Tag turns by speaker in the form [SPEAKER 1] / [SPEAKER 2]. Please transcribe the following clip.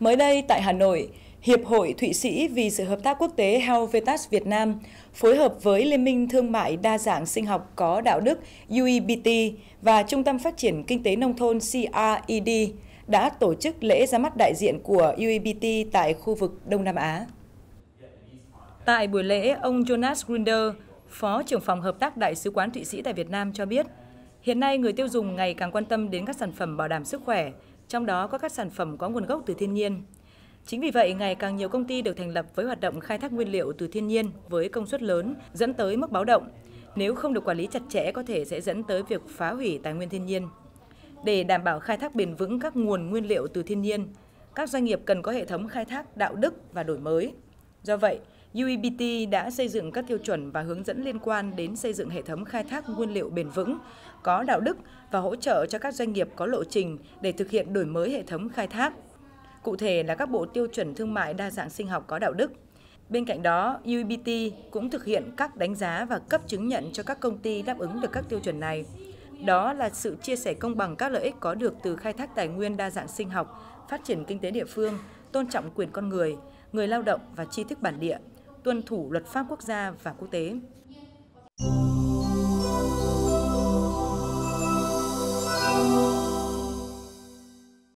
[SPEAKER 1] Mới đây tại Hà Nội, Hiệp hội Thụy Sĩ vì sự hợp tác quốc tế Helvetas Việt Nam phối hợp với Liên minh Thương mại Đa dạng Sinh học có đạo đức UEBT và Trung tâm Phát triển Kinh tế Nông thôn CRED đã tổ chức lễ ra mắt đại diện của UEBT tại khu vực Đông Nam Á. Tại buổi lễ, ông Jonas Grinder, Phó trưởng phòng hợp tác Đại sứ quán Thụy Sĩ tại Việt Nam cho biết, hiện nay người tiêu dùng ngày càng quan tâm đến các sản phẩm bảo đảm sức khỏe, trong đó có các sản phẩm có nguồn gốc từ thiên nhiên. Chính vì vậy, ngày càng nhiều công ty được thành lập với hoạt động khai thác nguyên liệu từ thiên nhiên với công suất lớn dẫn tới mức báo động. Nếu không được quản lý chặt chẽ có thể sẽ dẫn tới việc phá hủy tài nguyên thiên nhiên. Để đảm bảo khai thác bền vững các nguồn nguyên liệu từ thiên nhiên, các doanh nghiệp cần có hệ thống khai thác đạo đức và đổi mới. Do vậy, UEBT đã xây dựng các tiêu chuẩn và hướng dẫn liên quan đến xây dựng hệ thống khai thác nguyên liệu bền vững, có đạo đức và hỗ trợ cho các doanh nghiệp có lộ trình để thực hiện đổi mới hệ thống khai thác. Cụ thể là các bộ tiêu chuẩn thương mại đa dạng sinh học có đạo đức. Bên cạnh đó, UEBT cũng thực hiện các đánh giá và cấp chứng nhận cho các công ty đáp ứng được các tiêu chuẩn này. Đó là sự chia sẻ công bằng các lợi ích có được từ khai thác tài nguyên đa dạng sinh học, phát triển kinh tế địa phương, tôn trọng quyền con người, người lao động và tri thức bản địa tuân thủ luật pháp quốc gia và quốc tế.